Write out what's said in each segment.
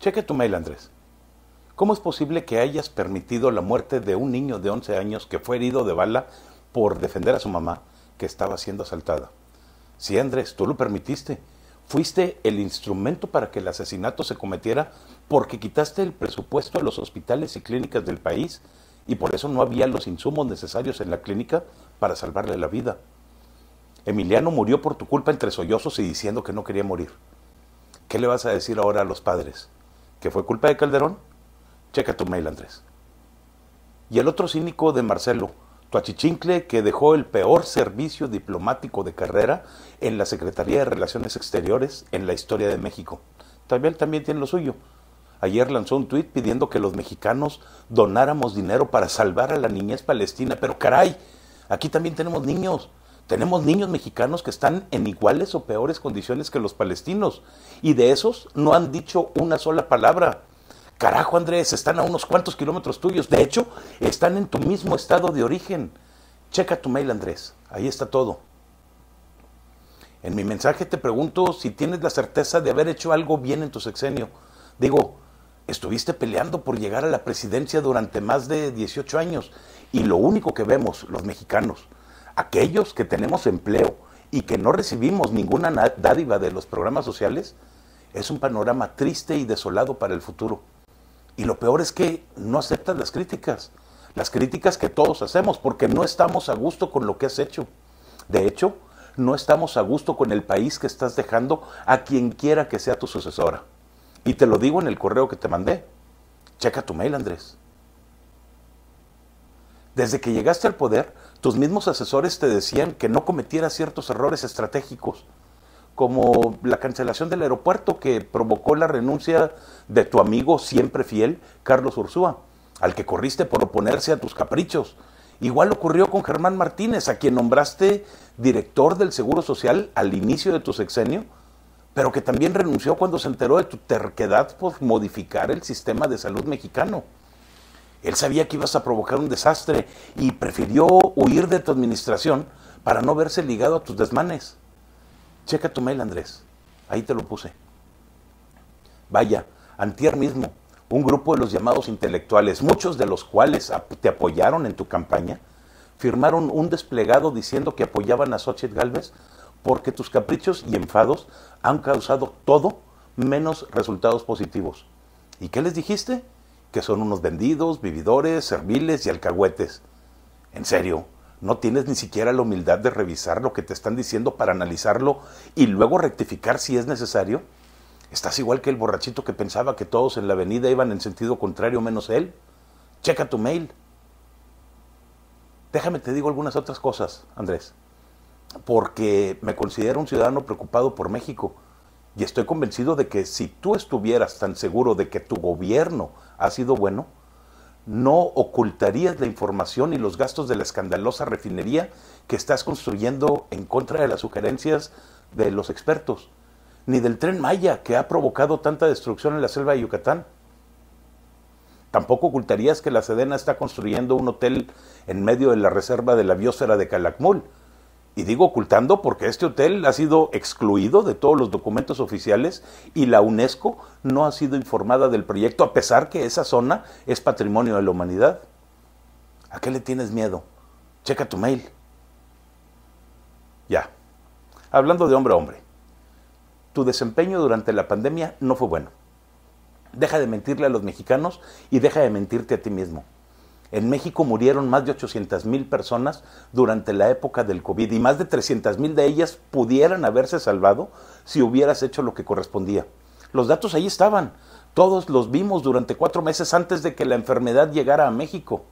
Cheque tu mail, Andrés. ¿Cómo es posible que hayas permitido la muerte de un niño de 11 años que fue herido de bala por defender a su mamá que estaba siendo asaltada? Sí, Andrés, tú lo permitiste. Fuiste el instrumento para que el asesinato se cometiera porque quitaste el presupuesto a los hospitales y clínicas del país y por eso no había los insumos necesarios en la clínica para salvarle la vida. Emiliano murió por tu culpa entre sollozos y diciendo que no quería morir. ¿Qué le vas a decir ahora a los padres? que fue culpa de Calderón, checa tu mail, Andrés. Y el otro cínico de Marcelo, Tuachichincle, que dejó el peor servicio diplomático de carrera en la Secretaría de Relaciones Exteriores en la historia de México. También, también tiene lo suyo. Ayer lanzó un tuit pidiendo que los mexicanos donáramos dinero para salvar a la niñez palestina, pero caray, aquí también tenemos niños tenemos niños mexicanos que están en iguales o peores condiciones que los palestinos. Y de esos no han dicho una sola palabra. Carajo, Andrés, están a unos cuantos kilómetros tuyos. De hecho, están en tu mismo estado de origen. Checa tu mail, Andrés. Ahí está todo. En mi mensaje te pregunto si tienes la certeza de haber hecho algo bien en tu sexenio. Digo, estuviste peleando por llegar a la presidencia durante más de 18 años y lo único que vemos los mexicanos aquellos que tenemos empleo y que no recibimos ninguna dádiva de los programas sociales, es un panorama triste y desolado para el futuro. Y lo peor es que no aceptas las críticas, las críticas que todos hacemos, porque no estamos a gusto con lo que has hecho. De hecho, no estamos a gusto con el país que estás dejando a quien quiera que sea tu sucesora. Y te lo digo en el correo que te mandé. Checa tu mail, Andrés. Desde que llegaste al poder, tus mismos asesores te decían que no cometieras ciertos errores estratégicos, como la cancelación del aeropuerto que provocó la renuncia de tu amigo siempre fiel, Carlos Ursúa, al que corriste por oponerse a tus caprichos. Igual ocurrió con Germán Martínez, a quien nombraste director del Seguro Social al inicio de tu sexenio, pero que también renunció cuando se enteró de tu terquedad por modificar el sistema de salud mexicano. Él sabía que ibas a provocar un desastre y prefirió huir de tu administración para no verse ligado a tus desmanes. Checa tu mail, Andrés. Ahí te lo puse. Vaya, antier mismo, un grupo de los llamados intelectuales, muchos de los cuales te apoyaron en tu campaña, firmaron un desplegado diciendo que apoyaban a Xochitl Galvez porque tus caprichos y enfados han causado todo menos resultados positivos. ¿Y qué les dijiste? que son unos vendidos, vividores, serviles y alcahuetes. En serio, no tienes ni siquiera la humildad de revisar lo que te están diciendo para analizarlo y luego rectificar si es necesario. Estás igual que el borrachito que pensaba que todos en la avenida iban en sentido contrario menos él. Checa tu mail. Déjame te digo algunas otras cosas, Andrés, porque me considero un ciudadano preocupado por México y estoy convencido de que si tú estuvieras tan seguro de que tu gobierno ha sido bueno, no ocultarías la información y los gastos de la escandalosa refinería que estás construyendo en contra de las sugerencias de los expertos, ni del tren Maya que ha provocado tanta destrucción en la selva de Yucatán. Tampoco ocultarías que la Sedena está construyendo un hotel en medio de la reserva de la biosfera de Calakmul, y digo ocultando porque este hotel ha sido excluido de todos los documentos oficiales y la UNESCO no ha sido informada del proyecto a pesar que esa zona es patrimonio de la humanidad. ¿A qué le tienes miedo? Checa tu mail. Ya. Hablando de hombre a hombre. Tu desempeño durante la pandemia no fue bueno. Deja de mentirle a los mexicanos y deja de mentirte a ti mismo. En México murieron más de 800 mil personas durante la época del COVID y más de 300 mil de ellas pudieran haberse salvado si hubieras hecho lo que correspondía. Los datos ahí estaban, todos los vimos durante cuatro meses antes de que la enfermedad llegara a México,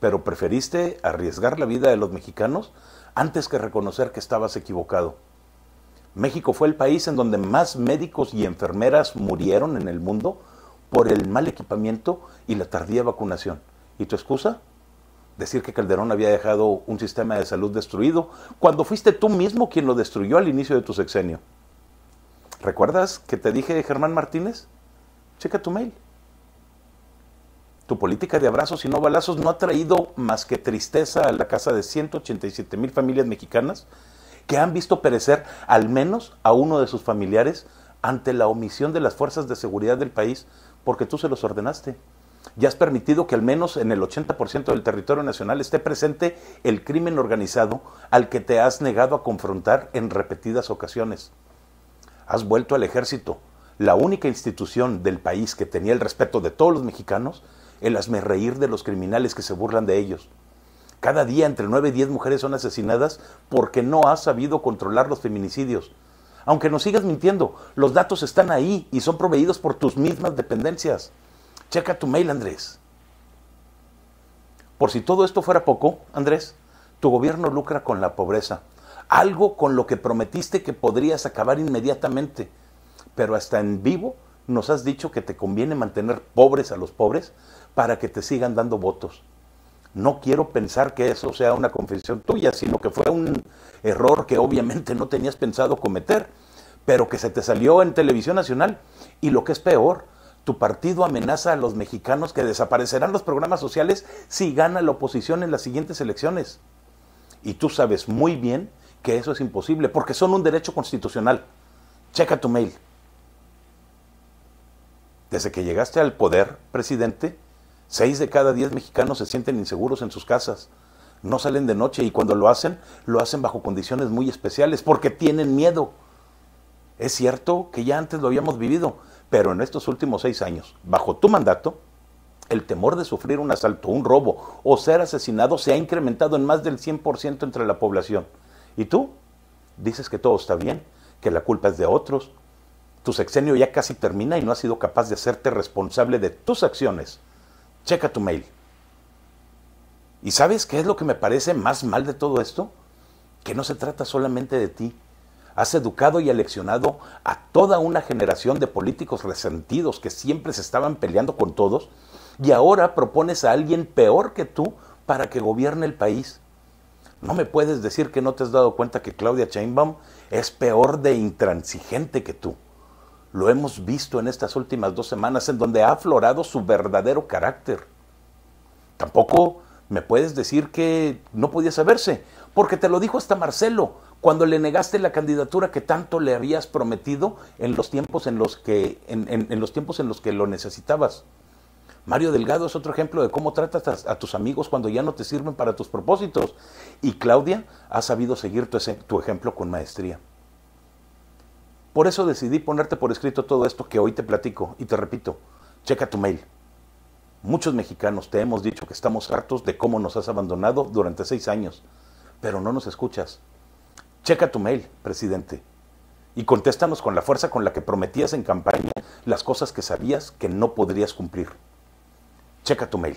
pero preferiste arriesgar la vida de los mexicanos antes que reconocer que estabas equivocado. México fue el país en donde más médicos y enfermeras murieron en el mundo por el mal equipamiento y la tardía vacunación. ¿Y tu excusa? Decir que Calderón había dejado un sistema de salud destruido cuando fuiste tú mismo quien lo destruyó al inicio de tu sexenio. ¿Recuerdas que te dije Germán Martínez? Checa tu mail. Tu política de abrazos y no balazos no ha traído más que tristeza a la casa de 187 mil familias mexicanas que han visto perecer al menos a uno de sus familiares ante la omisión de las fuerzas de seguridad del país porque tú se los ordenaste ya has permitido que al menos en el 80% del territorio nacional esté presente el crimen organizado al que te has negado a confrontar en repetidas ocasiones. Has vuelto al ejército, la única institución del país que tenía el respeto de todos los mexicanos, el reír de los criminales que se burlan de ellos. Cada día entre 9 y 10 mujeres son asesinadas porque no has sabido controlar los feminicidios. Aunque nos sigas mintiendo, los datos están ahí y son proveídos por tus mismas dependencias. Checa tu mail, Andrés. Por si todo esto fuera poco, Andrés, tu gobierno lucra con la pobreza, algo con lo que prometiste que podrías acabar inmediatamente, pero hasta en vivo nos has dicho que te conviene mantener pobres a los pobres para que te sigan dando votos. No quiero pensar que eso sea una confesión tuya, sino que fue un error que obviamente no tenías pensado cometer, pero que se te salió en televisión nacional y lo que es peor, tu partido amenaza a los mexicanos que desaparecerán los programas sociales si gana la oposición en las siguientes elecciones. Y tú sabes muy bien que eso es imposible, porque son un derecho constitucional. Checa tu mail. Desde que llegaste al poder, presidente, seis de cada diez mexicanos se sienten inseguros en sus casas. No salen de noche y cuando lo hacen, lo hacen bajo condiciones muy especiales, porque tienen miedo. Es cierto que ya antes lo habíamos vivido, pero en estos últimos seis años, bajo tu mandato, el temor de sufrir un asalto, un robo o ser asesinado se ha incrementado en más del 100% entre la población. ¿Y tú? Dices que todo está bien, que la culpa es de otros. Tu sexenio ya casi termina y no has sido capaz de hacerte responsable de tus acciones. Checa tu mail. ¿Y sabes qué es lo que me parece más mal de todo esto? Que no se trata solamente de ti, Has educado y eleccionado a toda una generación de políticos resentidos que siempre se estaban peleando con todos y ahora propones a alguien peor que tú para que gobierne el país. No me puedes decir que no te has dado cuenta que Claudia Chainbaum es peor de intransigente que tú. Lo hemos visto en estas últimas dos semanas en donde ha aflorado su verdadero carácter. Tampoco me puedes decir que no podía saberse, porque te lo dijo hasta Marcelo cuando le negaste la candidatura que tanto le habías prometido en los tiempos en los que, en, los tiempos en los que lo necesitabas. Mario Delgado es otro ejemplo de cómo tratas a, tus amigos cuando ya no te sirven para tus propósitos. Y Claudia ha sabido seguir tu, tu ejemplo con maestría. Por eso decidí ponerte por escrito todo esto que hoy te platico y te repito, checa tu mail. Muchos mexicanos te hemos dicho que estamos hartos de cómo nos has abandonado durante seis años, pero no nos escuchas. Checa tu mail, presidente, y contéstanos con la fuerza con la que prometías en campaña las cosas que sabías que no podrías cumplir. Checa tu mail.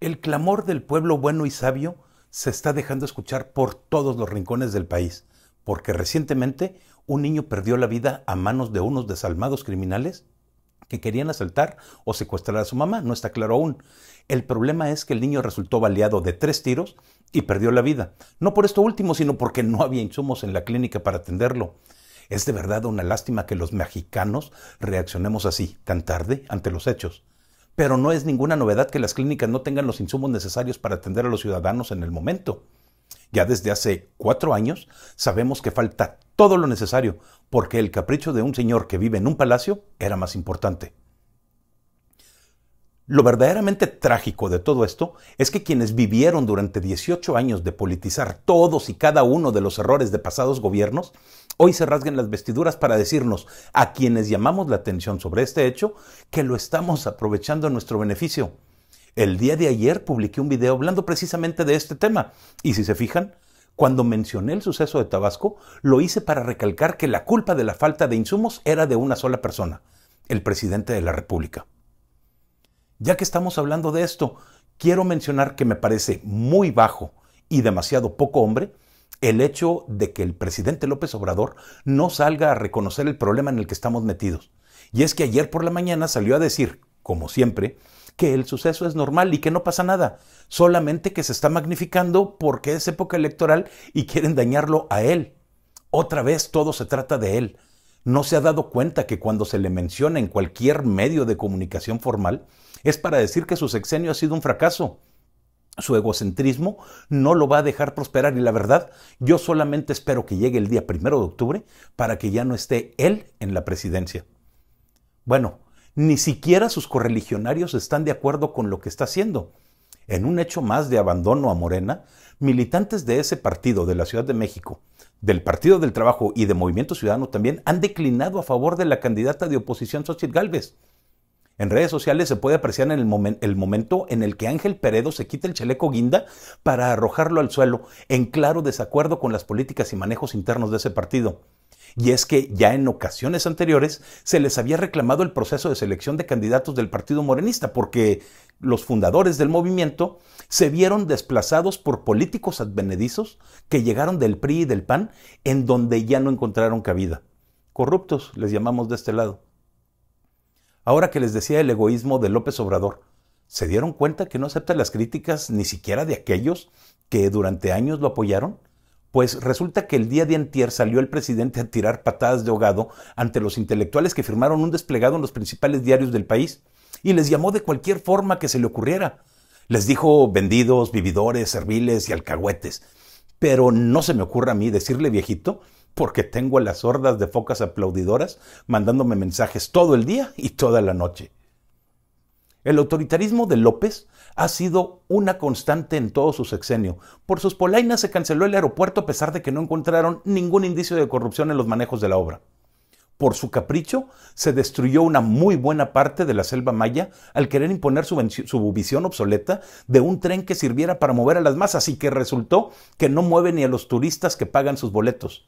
El clamor del pueblo bueno y sabio se está dejando escuchar por todos los rincones del país, porque recientemente un niño perdió la vida a manos de unos desalmados criminales que querían asaltar o secuestrar a su mamá, no está claro aún. El problema es que el niño resultó baleado de tres tiros y perdió la vida. No por esto último, sino porque no había insumos en la clínica para atenderlo. Es de verdad una lástima que los mexicanos reaccionemos así, tan tarde, ante los hechos. Pero no es ninguna novedad que las clínicas no tengan los insumos necesarios para atender a los ciudadanos en el momento. Ya desde hace cuatro años sabemos que falta todo lo necesario, porque el capricho de un señor que vive en un palacio era más importante. Lo verdaderamente trágico de todo esto es que quienes vivieron durante 18 años de politizar todos y cada uno de los errores de pasados gobiernos, hoy se rasguen las vestiduras para decirnos, a quienes llamamos la atención sobre este hecho, que lo estamos aprovechando a nuestro beneficio. El día de ayer publiqué un video hablando precisamente de este tema, y si se fijan, cuando mencioné el suceso de Tabasco, lo hice para recalcar que la culpa de la falta de insumos era de una sola persona, el presidente de la República. Ya que estamos hablando de esto, quiero mencionar que me parece muy bajo y demasiado poco hombre el hecho de que el presidente López Obrador no salga a reconocer el problema en el que estamos metidos. Y es que ayer por la mañana salió a decir, como siempre, que el suceso es normal y que no pasa nada, solamente que se está magnificando porque es época electoral y quieren dañarlo a él. Otra vez todo se trata de él no se ha dado cuenta que cuando se le menciona en cualquier medio de comunicación formal, es para decir que su sexenio ha sido un fracaso. Su egocentrismo no lo va a dejar prosperar y la verdad, yo solamente espero que llegue el día primero de octubre para que ya no esté él en la presidencia. Bueno, ni siquiera sus correligionarios están de acuerdo con lo que está haciendo. En un hecho más de abandono a Morena, militantes de ese partido de la Ciudad de México, del Partido del Trabajo y de Movimiento Ciudadano también han declinado a favor de la candidata de oposición Xochitl Gálvez. En redes sociales se puede apreciar el, el momento en el que Ángel Peredo se quita el chaleco guinda para arrojarlo al suelo, en claro desacuerdo con las políticas y manejos internos de ese partido y es que ya en ocasiones anteriores se les había reclamado el proceso de selección de candidatos del Partido Morenista, porque los fundadores del movimiento se vieron desplazados por políticos advenedizos que llegaron del PRI y del PAN, en donde ya no encontraron cabida. Corruptos les llamamos de este lado. Ahora que les decía el egoísmo de López Obrador, ¿se dieron cuenta que no acepta las críticas ni siquiera de aquellos que durante años lo apoyaron? Pues resulta que el día de antier salió el presidente a tirar patadas de ahogado ante los intelectuales que firmaron un desplegado en los principales diarios del país y les llamó de cualquier forma que se le ocurriera. Les dijo vendidos, vividores, serviles y alcahuetes. Pero no se me ocurre a mí decirle viejito porque tengo a las hordas de focas aplaudidoras mandándome mensajes todo el día y toda la noche. El autoritarismo de López ha sido una constante en todo su sexenio. Por sus polainas se canceló el aeropuerto a pesar de que no encontraron ningún indicio de corrupción en los manejos de la obra. Por su capricho, se destruyó una muy buena parte de la selva maya al querer imponer su, visión obsoleta de un tren que sirviera para mover a las masas y que resultó que no mueve ni a los turistas que pagan sus boletos.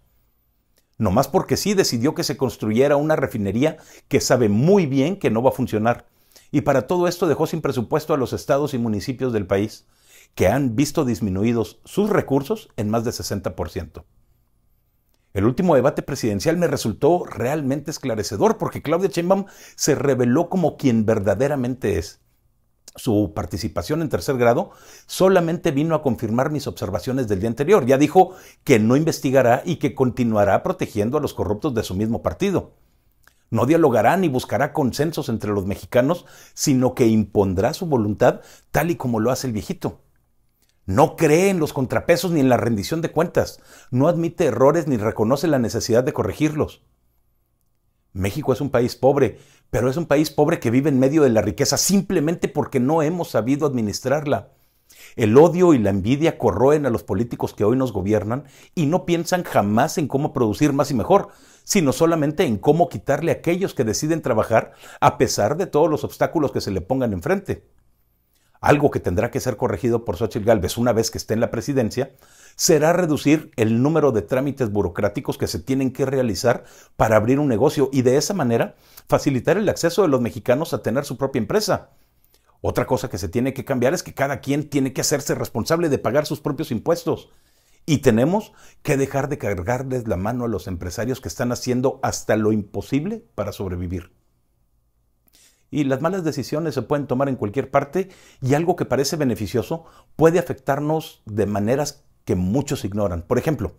No más porque sí decidió que se construyera una refinería que sabe muy bien que no va a funcionar y para todo esto dejó sin presupuesto a los estados y municipios del país, que han visto disminuidos sus recursos en más de 60%. El último debate presidencial me resultó realmente esclarecedor porque Claudia Sheinbaum se reveló como quien verdaderamente es. Su participación en tercer grado solamente vino a confirmar mis observaciones del día anterior. Ya dijo que no investigará y que continuará protegiendo a los corruptos de su mismo partido. No dialogará ni buscará consensos entre los mexicanos, sino que impondrá su voluntad tal y como lo hace el viejito. No cree en los contrapesos ni en la rendición de cuentas. No admite errores ni reconoce la necesidad de corregirlos. México es un país pobre, pero es un país pobre que vive en medio de la riqueza simplemente porque no hemos sabido administrarla. El odio y la envidia corroen a los políticos que hoy nos gobiernan y no piensan jamás en cómo producir más y mejor, sino solamente en cómo quitarle a aquellos que deciden trabajar a pesar de todos los obstáculos que se le pongan enfrente. Algo que tendrá que ser corregido por Xochitl Gálvez una vez que esté en la presidencia será reducir el número de trámites burocráticos que se tienen que realizar para abrir un negocio y de esa manera facilitar el acceso de los mexicanos a tener su propia empresa. Otra cosa que se tiene que cambiar es que cada quien tiene que hacerse responsable de pagar sus propios impuestos. Y tenemos que dejar de cargarles la mano a los empresarios que están haciendo hasta lo imposible para sobrevivir. Y las malas decisiones se pueden tomar en cualquier parte y algo que parece beneficioso puede afectarnos de maneras que muchos ignoran. Por ejemplo,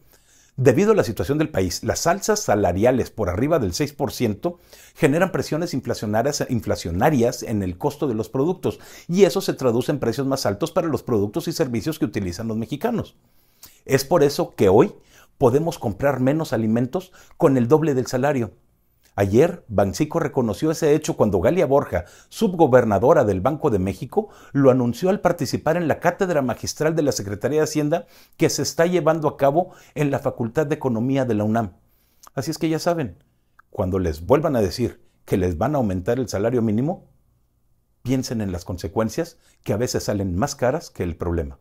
Debido a la situación del país, las alzas salariales por arriba del 6% generan presiones inflacionarias, inflacionarias en el costo de los productos y eso se traduce en precios más altos para los productos y servicios que utilizan los mexicanos. Es por eso que hoy podemos comprar menos alimentos con el doble del salario Ayer, Bancico reconoció ese hecho cuando Galia Borja, subgobernadora del Banco de México, lo anunció al participar en la cátedra magistral de la Secretaría de Hacienda que se está llevando a cabo en la Facultad de Economía de la UNAM. Así es que ya saben, cuando les vuelvan a decir que les van a aumentar el salario mínimo, piensen en las consecuencias que a veces salen más caras que el problema.